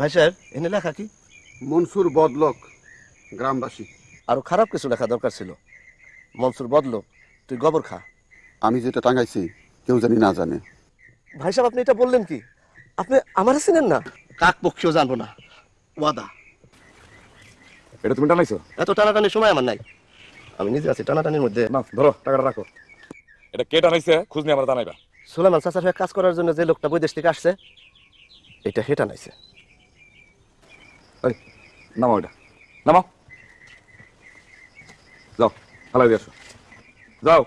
ভাই সাহেব এনে লেখা কি মনসুর বদলক গ্রামবাসী আরো খারাপ কিছু লেখা দরকার ছিল মনসুর বদলক তুই গোবর খা আমি যেটা টাঙাইছি কেউ জানি না জানে ভাই সাহেব আপনি এটা বললেন কি আপনি আমার চিনেন না কাক পক্ষেও জানবো না ওয়াদা এটা তুমি টানাইছো এত টানাটানির সময় আমার নাই আমি নিজে আছি টানাটানির মধ্যে না ধরো টাকাটা রাখো এটা কে টানাইছে খোঁজ নিয়ে আমার জানাইবা সুলেমান চাচার হয়ে কাজ করার জন্য যে লোকটা বৈদেশ থেকে আসছে এটা হেটা টানাইছে নামাও এটা নামাও যাও ফালাই দিয়ে আসো যাও